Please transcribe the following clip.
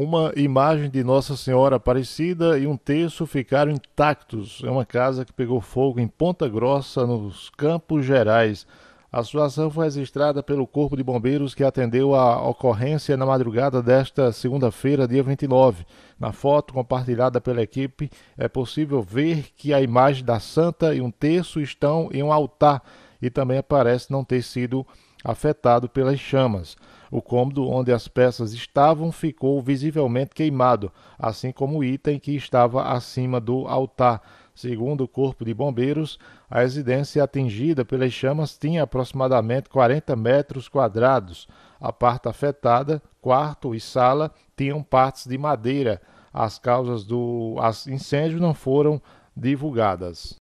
Uma imagem de Nossa Senhora Aparecida e um terço ficaram intactos. É uma casa que pegou fogo em Ponta Grossa, nos Campos Gerais. A situação foi registrada pelo Corpo de Bombeiros que atendeu a ocorrência na madrugada desta segunda-feira, dia 29. Na foto compartilhada pela equipe, é possível ver que a imagem da santa e um terço estão em um altar e também parece não ter sido afetado pelas chamas. O cômodo onde as peças estavam ficou visivelmente queimado, assim como o item que estava acima do altar. Segundo o Corpo de Bombeiros, a residência atingida pelas chamas tinha aproximadamente 40 metros quadrados. A parte afetada, quarto e sala, tinham partes de madeira. As causas do incêndio não foram divulgadas.